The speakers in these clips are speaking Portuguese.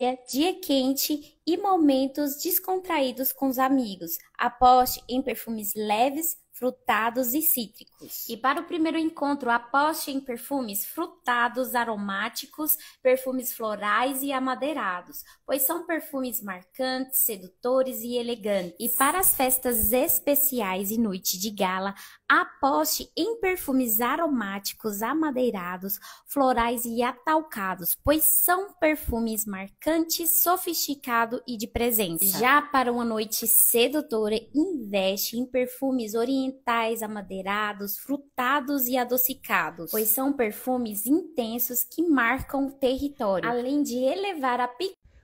É dia quente e momentos descontraídos com os amigos. Aposte em perfumes leves, frutados e cítricos. E para o primeiro encontro, aposte em perfumes frutados frutados aromáticos, perfumes florais e amadeirados, pois são perfumes marcantes, sedutores e elegantes. E para as festas especiais e noite de gala, aposte em perfumes aromáticos, amadeirados, florais e atalcados, pois são perfumes marcantes, sofisticados e de presença. Já para uma noite sedutora, investe em perfumes orientais, amadeirados, frutados e adocicados, pois são perfumes intensos que marcam o território, além de elevar a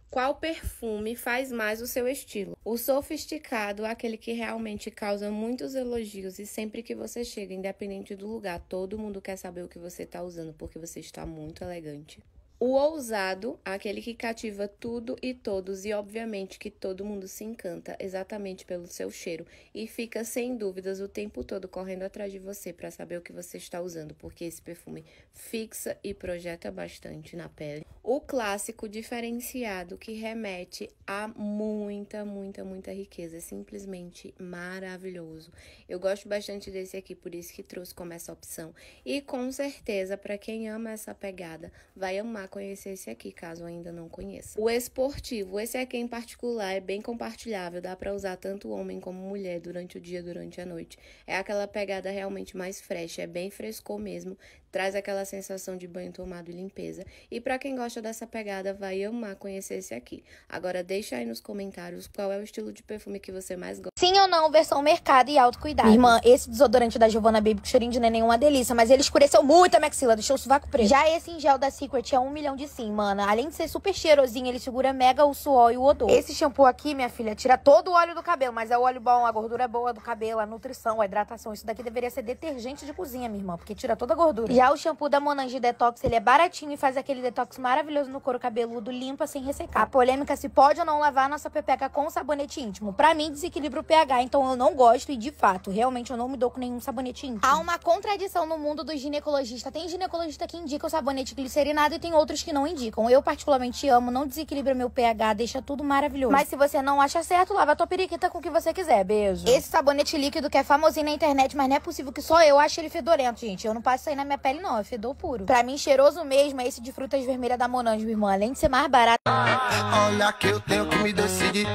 qual perfume faz mais o seu estilo? O sofisticado, aquele que realmente causa muitos elogios e sempre que você chega, independente do lugar, todo mundo quer saber o que você está usando porque você está muito elegante. O ousado, aquele que cativa tudo e todos, e obviamente que todo mundo se encanta exatamente pelo seu cheiro e fica sem dúvidas o tempo todo correndo atrás de você para saber o que você está usando, porque esse perfume fixa e projeta bastante na pele. O clássico diferenciado que remete a muita, muita, muita riqueza, é simplesmente maravilhoso. Eu gosto bastante desse aqui, por isso que trouxe como essa opção. E com certeza, para quem ama essa pegada, vai amar conhecer esse aqui, caso ainda não conheça. O esportivo, esse aqui em particular é bem compartilhável, dá para usar tanto homem como mulher durante o dia, durante a noite. É aquela pegada realmente mais fresh, é bem frescor mesmo, traz aquela sensação de banho tomado e limpeza. E para quem gosta dessa pegada, vai amar conhecer esse aqui. Agora deixa aí nos comentários qual é o estilo de perfume que você mais gosta. Sim ou não, versão mercado e autocuidado. Minha irmã, esse desodorante da Giovanna Baby com cheirinho de neném é uma delícia, mas ele escureceu muito a maxila, deixou o sovaco preto. Já esse em gel da Secret é um milhão de sim, mana. Além de ser super cheirosinho, ele segura mega o suor e o odor. Esse shampoo aqui, minha filha, tira todo o óleo do cabelo, mas é o óleo bom, a gordura é boa do cabelo, a nutrição, a hidratação. Isso daqui deveria ser detergente de cozinha, minha irmã, porque tira toda a gordura. Já o shampoo da Monange Detox, ele é baratinho e faz aquele detox maravilhoso no couro cabeludo, limpa sem ressecar. A polêmica se pode ou não lavar nossa pepeca com sabonete íntimo. Pra mim, desequilibra o pH, então eu não gosto e, de fato, realmente eu não me dou com nenhum sabonete íntimo. Há uma contradição no mundo dos ginecologistas. Tem ginecologista que indica o sabonete glicerinado e tem outro outros que não indicam. Eu particularmente amo, não desequilibra meu pH, deixa tudo maravilhoso. Mas se você não acha certo, lava a tua periquita com o que você quiser, beijo. Esse sabonete líquido que é famosinho na internet, mas não é possível que só eu ache ele fedorento, gente. Eu não passo isso aí na minha pele não, é fedor puro. Pra mim, cheiroso mesmo é esse de frutas vermelhas da Monange, minha irmã. Além de ser mais barato. Olha que eu tenho que me decidir,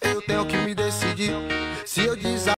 eu tenho que me decidir. Se eu desar...